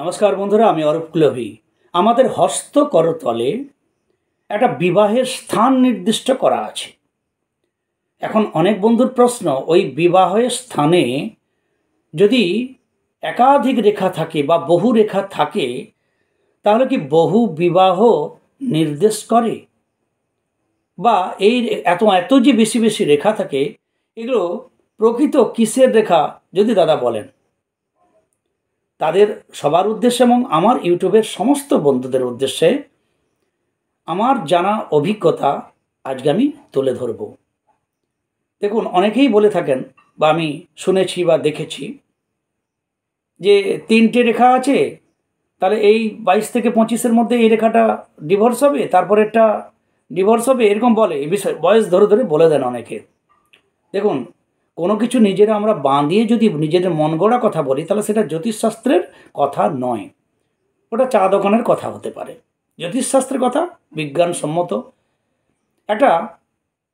নমস্কার বন্ধুরা আমি অরূপ কুলভি আমাদের হস্ত করতলে একটা বিবাহের স্থান নির্দিষ্ট করা আছে এখন অনেক বন্ধুর প্রশ্ন ওই বিবাহের স্থানে যদি একাধিক রেখা থাকে বা বহু রেখা থাকে তাহলে কি বহু বিবাহ নির্দেশ করে বা এই এত এত যে বেশি বেশি রেখা থাকে এগুলো প্রকৃত কিসের রেখা যদি দাদা বলেন তাদের সবার উদ্দেশ্যে এবং আমার ইউটিউবের সমস্ত বন্ধুদের উদ্দেশ্যে আমার জানা অভিজ্ঞতা আজকে আমি তুলে ধরব দেখুন অনেকেই বলে থাকেন বা আমি শুনেছি বা দেখেছি যে তিনটে রেখা আছে তাহলে এই বাইশ থেকে পঁচিশের মধ্যে এই রেখাটা ডিভোর্স হবে তারপরে একটা ডিভোর্স হবে এরকম বলে এই বিষয়ে বয়স ধরে ধরে বলে দেন অনেকে দেখুন কোনো কিছু নিজেরা আমরা বাঁধিয়ে যদি নিজেদের মন গড়া কথা বলি তাহলে সেটা জ্যোতিষশাস্ত্রের কথা নয় ওটা চা দোকানের কথা হতে পারে জ্যোতিষশাস্ত্রের কথা বিজ্ঞানসম্মত এটা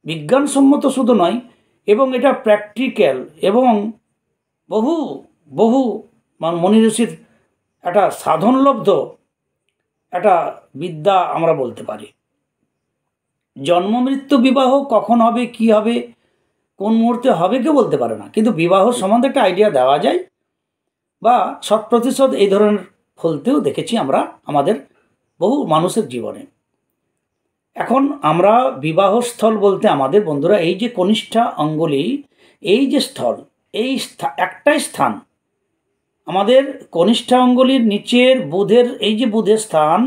বিজ্ঞানসম্মত শুধু নয় এবং এটা প্র্যাকটিক্যাল এবং বহু বহু মনি ঋষির একটা সাধনলব্ধ একটা বিদ্যা আমরা বলতে পারি জন্ম মৃত্যু বিবাহ কখন হবে কি হবে কোন মুহূর্তে হবে কেউ বলতে পারে না কিন্তু বিবাহ সম্বন্ধে একটা আইডিয়া দেওয়া যায় বা শত প্রতিশত এই ধরনের ফলতেও দেখেছি আমরা আমাদের বহু মানুষের জীবনে এখন আমরা বিবাহস্থল বলতে আমাদের বন্ধুরা এই যে কনিষ্ঠা অঙ্গলি এই যে স্থল এই একটাই স্থান আমাদের কনিষ্ঠা অঙ্গলির নিচের বুধের এই যে বুধের স্থান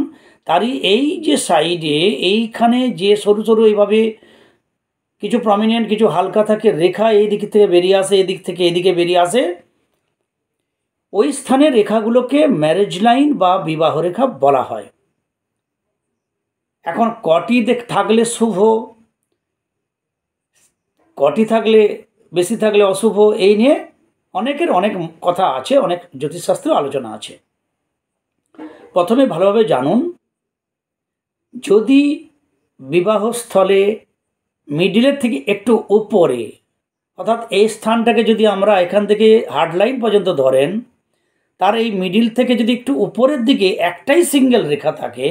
তারই এই যে সাইডে এইখানে যে সরু সরু এইভাবে কিছু প্রমিনেন্ট কিছু হালকা থাকে রেখা এই দিক থেকে বেরিয়ে আসে এদিক থেকে এদিকে বেরিয়ে আসে ওই স্থানে রেখাগুলোকে ম্যারেজ লাইন বা বিবাহ রেখা বলা হয় এখন কটি দেখ থাকলে শুভ কটি থাকলে বেশি থাকলে অশুভ এই নিয়ে অনেকের অনেক কথা আছে অনেক জ্যোতিষশাস্ত্র আলোচনা আছে প্রথমে ভালোভাবে জানুন যদি বিবাহস্থলে মিডিলের থেকে একটু উপরে অর্থাৎ এই স্থানটাকে যদি আমরা এখান থেকে হার্ড লাইন পর্যন্ত ধরেন তার এই মিডিল থেকে যদি একটু উপরের দিকে একটাই সিঙ্গেল রেখা থাকে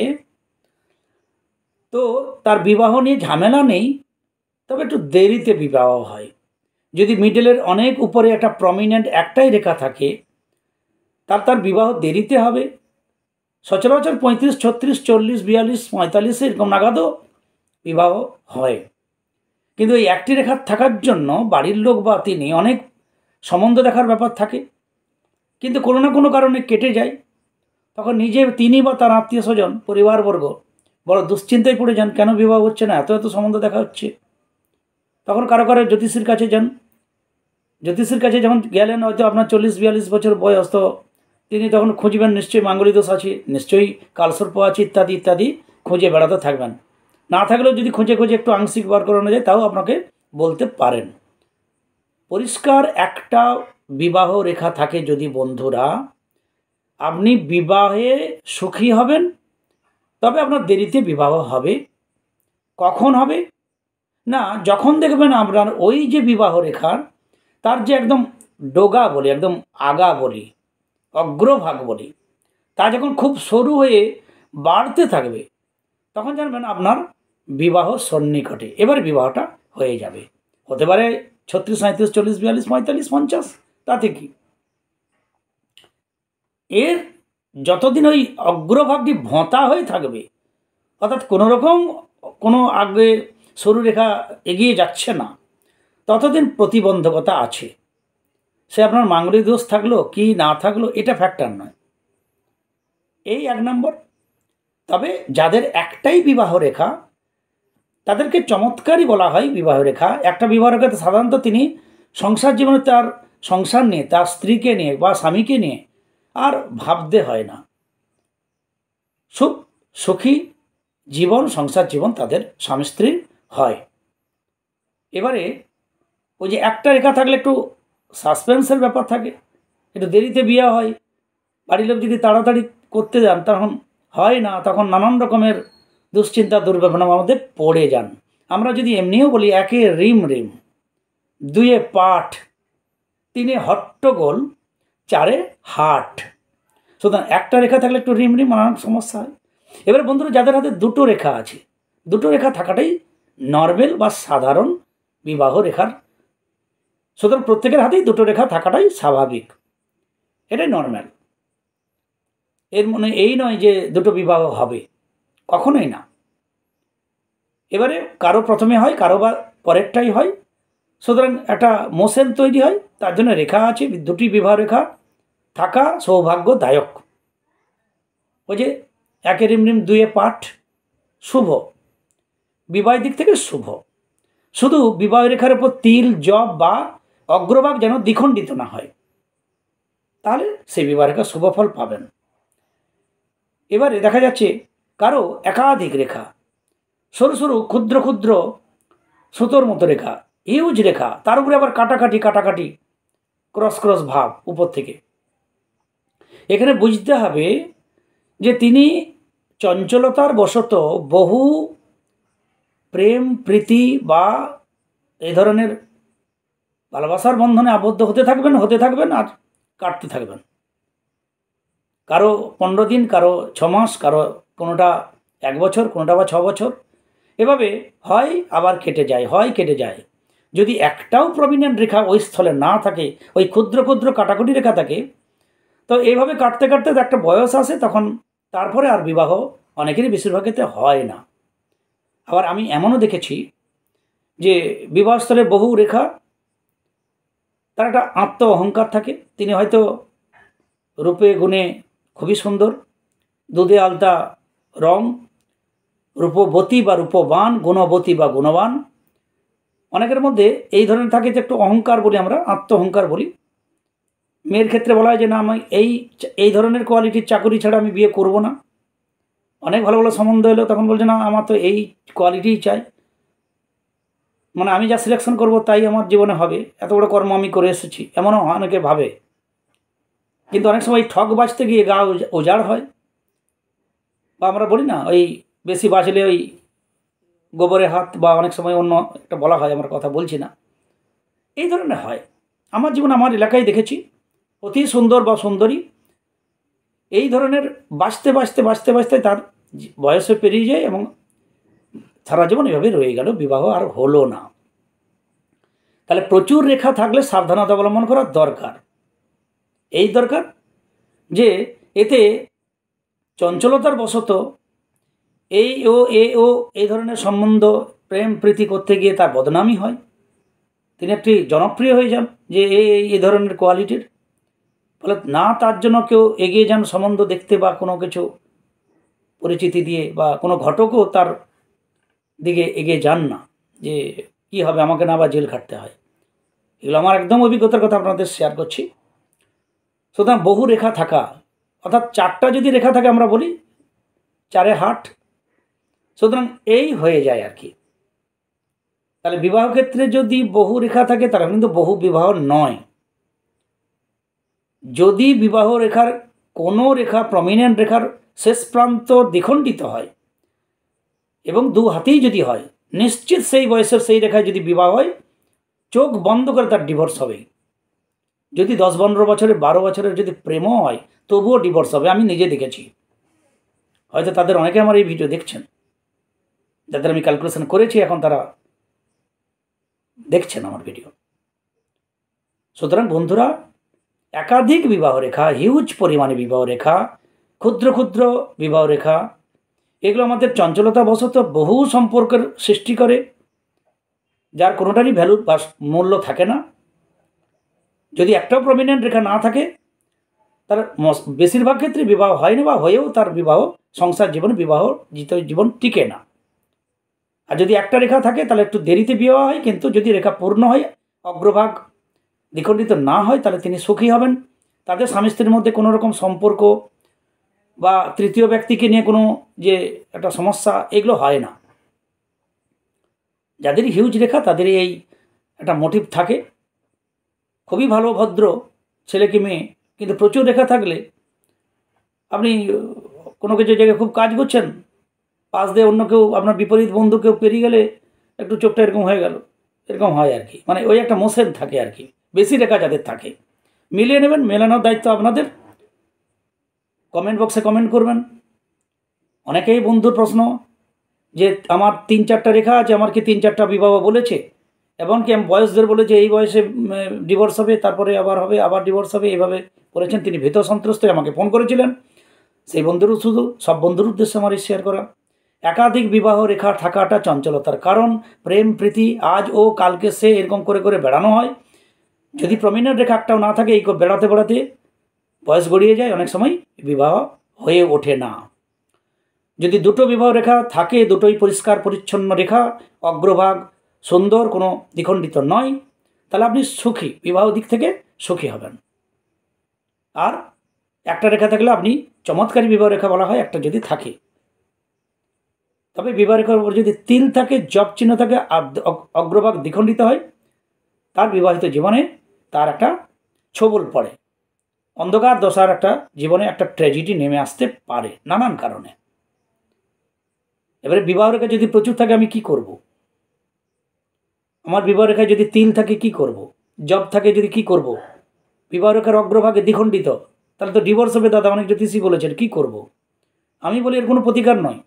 তো তার বিবাহ নিয়ে ঝামেলা নেই তবে একটু দেরিতে বিবাহ হয় যদি মিডিলের অনেক উপরে একটা প্রমিনেন্ট একটাই রেখা থাকে তার তার বিবাহ দেরিতে হবে সচরাচর পঁয়ত্রিশ ছত্রিশ চল্লিশ বিয়াল্লিশ পঁয়তাল্লিশ এরকম নাগাদও বিবাহ হয় কিন্তু এই একটি রেখার থাকার জন্য বাড়ির লোক বা তিনি অনেক সম্বন্ধ দেখার ব্যাপার থাকে কিন্তু কোনো না কোনো কারণে কেটে যায় তখন নিজে তিনি বা তার আত্মীয় স্বজন পরিবারবর্গ বড় দুশ্চিন্তায় পড়ে যান কেন বিবাহ হচ্ছে না এত এত সম্বন্ধ দেখা হচ্ছে তখন কারো কারো জ্যোতিষীর কাছে যান জ্যোতিষীর কাছে যখন গেলেন হয়তো আপনার চল্লিশ বিয়াল্লিশ বছর বয়স তো তিনি তখন খুঁজবেন নিশ্চয়ই মাঙ্গলিক দোষ আছে নিশ্চয়ই কালসর্প আছে ইত্যাদি ইত্যাদি খুঁজে বেড়াতে থাকবেন না থাকলেও যদি খুঁজে খুঁজে একটু আংশিক বার করানো যায় তাও আপনাকে বলতে পারেন পরিষ্কার একটা বিবাহ রেখা থাকে যদি বন্ধুরা আপনি বিবাহে সুখী হবেন তবে আপনার দেরিতে বিবাহ হবে কখন হবে না যখন দেখবেন আপনার ওই যে বিবাহ রেখার তার যে একদম ডোগা বলি একদম আগা বলি অগ্রভাগ বলি তা যখন খুব সরু হয়ে বাড়তে থাকবে তখন জানবেন আপনার বিবাহ সন্নিকটে এবার বিবাহটা হয়ে যাবে হতে পারে ছত্রিশ সাঁত্রিশ চল্লিশ বিয়াল্লিশ পঁয়তাল্লিশ পঞ্চাশ তাতে কি এর যতদিন ওই অগ্রভাগটি ভোঁতা হয়ে থাকবে অর্থাৎ কোনো রকম কোনো আগে সরু রেখা এগিয়ে যাচ্ছে না ততদিন প্রতিবন্ধকতা আছে সে আপনার মাঙ্গলিক দোষ থাকলো কি না থাকলো এটা ফ্যাক্টর নয় এই এক নম্বর তবে যাদের একটাই বিবাহ রেখা তাদেরকে চমৎকারই বলা হয় বিবাহ রেখা একটা বিবাহ রেখাতে সাধারণত তিনি সংসার জীবনে তার সংসার নিয়ে তার স্ত্রীকে নিয়ে বা স্বামীকে নিয়ে আর ভাবতে হয় না সুখ সুখী জীবন সংসার জীবন তাদের স্বামী স্ত্রীর হয় এবারে ওই যে একটা রেখা থাকলে একটু সাসপেন্সের ব্যাপার থাকে একটু দেরিতে বিয়ে হয় বাড়ির লোক যদি তাড়াতাড়ি করতে যান তখন হয় না তখন নানান রকমের দুশ্চিন্তা দুর্ভাবনার মধ্যে পড়ে যান আমরা যদি এমনিও বলি একে রিম রিম দুয়ে পাঠ তিনে হট্টগোল চারে হাট সুতরাং একটা রেখা থাকলে একটু রিম রিম অনেক সমস্যা হয় এবার বন্ধুরা যাদের হাতে দুটো রেখা আছে দুটো রেখা থাকাটাই নর্মেল বা সাধারণ বিবাহ রেখার সুতরাং প্রত্যেকের হাতেই দুটো রেখা থাকাটাই স্বাভাবিক এটাই নর্ম্যাল এর মনে এই নয় যে দুটো বিবাহ হবে কখনোই না এবারে কারো প্রথমে হয় কারো বা পরেরটাই হয় সুতরাং একটা মোশন তৈরি হয় তার জন্য রেখা আছে দুটি বিবাহ রেখা থাকা সৌভাগ্যদায়ক ওই যে একে রিম দুয়ে পাঠ শুভ বিবাহের দিক থেকে শুভ শুধু বিবাহ রেখার উপর তিল জব বা অগ্রভাগ যেন দ্বিখণ্ডিত না হয় তাহলে সেই বিবাহ রেখা শুভ ফল পাবেন এবারে দেখা যাচ্ছে কারো একাধিক রেখা সরু সরু ক্ষুদ্র ক্ষুদ্র সুতোর মতো রেখা হিউজ রেখা তার উপরে আবার কাটাকাটি কাটাকাটি ক্রস ক্রস ভাব উপর থেকে এখানে বুঝতে হবে যে তিনি চঞ্চলতার বশত বহু প্রেম প্রীতি বা এই ধরনের ভালোবাসার বন্ধনে আবদ্ধ হতে থাকবেন হতে থাকবেন আর কাটতে থাকবেন কারো পনেরো দিন কারো ছমাস কারো কোনোটা এক বছর কোনোটা বা ছ বছর এভাবে হয় আবার কেটে যায় হয় কেটে যায় যদি একটাও প্রমিনেন্ট রেখা ওই স্থলে না থাকে ওই ক্ষুদ্র ক্ষুদ্র কাটাকুটি রেখা থাকে তো এইভাবে কাটতে কাটতে একটা বয়স আসে তখন তারপরে আর বিবাহ অনেকেরই বেশিরভাগ ক্ষেত্রে হয় না আবার আমি এমনও দেখেছি যে বিবাহস্থলে বহু রেখা তার একটা আত্ম অহংকার থাকে তিনি হয়তো রূপে গুণে খুবই সুন্দর দুধে আলতা রং রূপবতী বা রূপবান গুণবতী বা গুণবান অনেকের মধ্যে এই ধরনের থাকে যে একটু অহংকার বলি আমরা আত্ম অহংকার বলি মেয়ের ক্ষেত্রে বলা হয় যে না আমি এই এই ধরনের কোয়ালিটির চাকরি ছাড়া আমি বিয়ে করব না অনেক ভালো ভালো সম্বন্ধ এলো তখন বলছে না আমার তো এই কোয়ালিটিই চাই মানে আমি যা সিলেকশন করব তাই আমার জীবনে হবে এত বড় কর্ম আমি করে এসেছি এমনও অনেকে ভাবে কিন্তু অনেক সময় ঠক বাঁচতে গিয়ে গা উজাড় হয় বা আমরা বলি না ওই বেশি বাঁচলে ওই গোবরের হাত বা অনেক সময় অন্য একটা বলা হয় আমরা কথা বলছি না এই ধরনের হয় আমার জীবন আমার এলাকায় দেখেছি অতি সুন্দর বা সুন্দরী এই ধরনের বাঁচতে বাঁচতে বাঁচতে বাঁচতে তার বয়সে পেরিয়ে যায় এবং সারা জীবন এভাবে রয়ে গেল বিবাহ আর হলো না তাহলে প্রচুর রেখা থাকলে সাবধানতা অবলম্বন করা দরকার এই দরকার যে এতে চঞ্চলতার বশত এই ও এ ও এই ধরনের সম্বন্ধ প্রেম প্রীতি করতে গিয়ে তার বদনামই হয় তিনি একটি জনপ্রিয় হয়ে যান যে এই এই ধরনের কোয়ালিটির ফলে না তার জন্য কেউ এগিয়ে যান সম্বন্ধ দেখতে বা কোনো কিছু পরিচিতি দিয়ে বা কোনো ঘটকও তার দিকে এগিয়ে যান না যে কি হবে আমাকে না বা জেল খাটতে হয় এগুলো আমার একদম অভিজ্ঞতার কথা আপনাদের শেয়ার করছি সুতরাং বহু রেখা থাকা অর্থাৎ চারটা যদি রেখা থাকে আমরা বলি চারে হাট সুতরাং এই হয়ে যায় আর কি তাহলে বিবাহ ক্ষেত্রে যদি বহু রেখা থাকে তারা কিন্তু বহু বিবাহ নয় যদি বিবাহ রেখার কোনো রেখা প্রমিনেন্ট রেখার শেষ প্রান্ত দ্বিখণ্ডিত হয় এবং দু হাতেই যদি হয় নিশ্চিত সেই বয়সের সেই রেখায় যদি বিবাহ হয় চোখ বন্ধ করে তার ডিভোর্স হবেই যদি দশ পনেরো বছরে বারো বছরের যদি প্রেম হয় তবুও ডিভোর্স হবে আমি নিজে দেখেছি হয়তো তাদের অনেকে আমার এই ভিডিও দেখছেন যাদের আমি ক্যালকুলেশন করেছি এখন তারা দেখছেন আমার ভিডিও সুতরাং বন্ধুরা একাধিক বিবাহ রেখা হিউজ পরিমাণে বিবাহ রেখা ক্ষুদ্র ক্ষুদ্র বিবাহ রেখা এগুলো আমাদের চঞ্চলতা বশত বহু সম্পর্কের সৃষ্টি করে যার কোনোটারই ভ্যালু বা মূল্য থাকে না যদি একটাও প্রমিনেন্ট রেখা না থাকে তার বেশিরভাগ ক্ষেত্রে বিবাহ হয়নি বা হয়েও তার বিবাহ সংসার জীবন বিবাহ জীবন টিকে না আর যদি একটা রেখা থাকে তাহলে একটু দেরিতে বিবাহ হয় কিন্তু যদি রেখা পূর্ণ হয় অগ্রভাগ দ্বিখণ্ডিত না হয় তাহলে তিনি সুখী হবেন তাদের স্বামী স্ত্রীর মধ্যে কোনো রকম সম্পর্ক বা তৃতীয় ব্যক্তিকে নিয়ে কোনো যে একটা সমস্যা এগুলো হয় না যাদের হিউজ রেখা তাদের এই একটা মোটিভ থাকে খুবই ভালো ভদ্র ছেলে কি মেয়ে কিন্তু প্রচুর রেখা থাকলে আপনি কোনো কিছু জায়গায় খুব কাজ করছেন পাশ দিয়ে অন্য কেউ আপনার বিপরীত বন্ধু কেউ পেরিয়ে গেলে একটু চোখটা এরকম হয়ে গেল এরকম হয় আর কি মানে ওই একটা মোসেন থাকে আর কি বেশি রেখা যাদের থাকে মিলিয়ে নেবেন মেলানোর দায়িত্ব আপনাদের কমেন্ট বক্সে কমেন্ট করবেন অনেকেই বন্ধুর প্রশ্ন যে আমার তিন চারটা রেখা আছে আমার কি তিন চারটা বিবাহ বলেছে এমনকি আমি বয়সদের বলে যে এই বয়সে ডিভোর্স হবে তারপরে আবার হবে আবার ডিভোর্স হবে এভাবে বলেছেন তিনি ভীত সন্ত্রস্ত আমাকে ফোন করেছিলেন সেই বন্ধুর শুধু সব বন্ধুর উদ্দেশ্যে আমার শেয়ার করা একাধিক বিবাহ রেখা থাকাটা চঞ্চলতার কারণ প্রেম প্রীতি আজ ও কালকে সে এরকম করে করে বেড়ানো হয় যদি প্রমিনেন্ট রেখা একটাও না থাকে এই বেড়াতে বেড়াতে বয়স গড়িয়ে যায় অনেক সময় বিবাহ হয়ে ওঠে না যদি দুটো বিবাহ রেখা থাকে দুটোই পরিষ্কার পরিচ্ছন্ন রেখা অগ্রভাগ সুন্দর কোনো দ্বিখণ্ডিত নয় তাহলে আপনি সুখী বিবাহ দিক থেকে সুখী হবেন আর একটা রেখা থাকলে আপনি চমৎকারী বিবাহ রেখা বলা হয় একটা যদি থাকে তবে বিবাহ রেখার উপর যদি তিল থাকে জব চিহ্ন থাকে আর অগ্রভাগ দ্বিখণ্ডিত হয় তার বিবাহিত জীবনে তার একটা ছবল পড়ে অন্ধকার দশার একটা জীবনে একটা ট্র্যাজেডি নেমে আসতে পারে নানান কারণে এবারে বিবাহ রেখা যদি প্রচুর থাকে আমি কি করবো আমার বিবাহরেখায় যদি তিল থাকে কি করব। জব থাকে যদি কি করব। বিবাহরেখার অগ্রভাগে দ্বিখণ্ডিত তাহলে তো ডিভোর্স হবে দাদা অনেক জ্যোতিষী বলেছেন কি করব। আমি বলি এর কোনো প্রতিকার নয়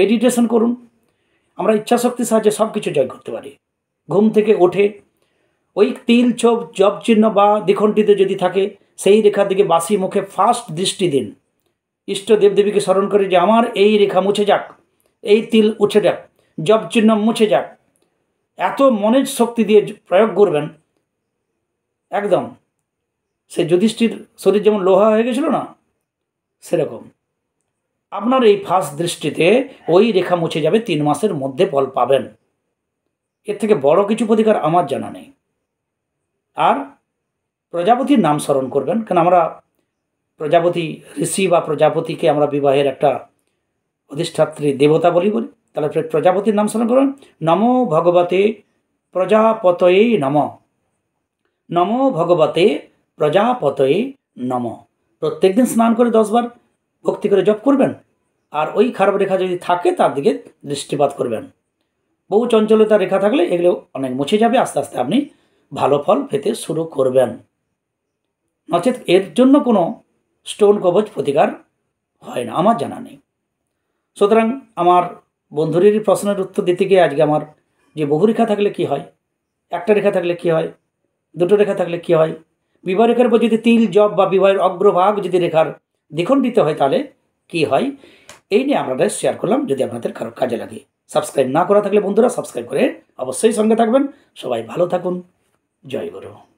মেডিটেশন করুন আমরা ইচ্ছাশক্তির সাহায্যে সব কিছু জয় করতে পারি ঘুম থেকে ওঠে ওই তিল ছোপ জব চিহ্ন বা দ্বিখণ্ডিত যদি থাকে সেই রেখার দিকে বাসি মুখে ফার্স্ট দৃষ্টি দিন ইষ্ট দেবদেবীকে স্মরণ করে যে আমার এই রেখা মুছে যাক এই তিল উঠে যাক জব চিহ্ন মুছে যাক এত মনের শক্তি দিয়ে প্রয়োগ করবেন একদম সে যুধিষ্ঠির শরীর যেমন লোহা হয়ে গেছিল না সেরকম আপনার এই ফার্স্ট দৃষ্টিতে ওই রেখা মুছে যাবে তিন মাসের মধ্যে ফল পাবেন এর থেকে বড় কিছু প্রতিকার আমার জানা নেই আর প্রজাপতির নাম স্মরণ করবেন কারণ আমরা প্রজাপতি ঋষি বা প্রজাপতিকে আমরা বিবাহের একটা অধিষ্ঠাত্রী দেবতা বলি বলি তাহলে প্রজাপতির নাম স্মরণ করুন নমো ভগবতে প্রজাপতয়ে নম নমো ভগবতে প্রজাপতয়ে নম প্রত্যেক দিন স্নান করে দশবার ভক্তি করে জপ করবেন আর ওই খারাপ রেখা যদি থাকে তার দিকে দৃষ্টিপাত করবেন বহু চঞ্চলতা রেখা থাকলে এগুলো অনেক মুছে যাবে আস্তে আস্তে আপনি ভালো ফল পেতে শুরু করবেন নচেত এর জন্য কোনো স্টোন কবচ প্রতিকার হয় না আমার জানা নেই সুতরাং আমার বন্ধুরেরই প্রশ্নের উত্তর দিতে গিয়ে আজকে আমার যে বহু রেখা থাকলে কি হয় একটা রেখা থাকলে কি হয় দুটো রেখা থাকলে কি হয় বিবাহ রেখার উপর যদি তিল জব বা বিবাহের অগ্রভাগ যদি রেখার দ্বিখণ্ডিত হয় তাহলে কি হয় এই নিয়ে আপনাদের শেয়ার করলাম যদি আপনাদের কারো কাজে লাগে সাবস্ক্রাইব না করা থাকলে বন্ধুরা সাবস্ক্রাইব করে অবশ্যই সঙ্গে থাকবেন সবাই ভালো থাকুন জয় গুরু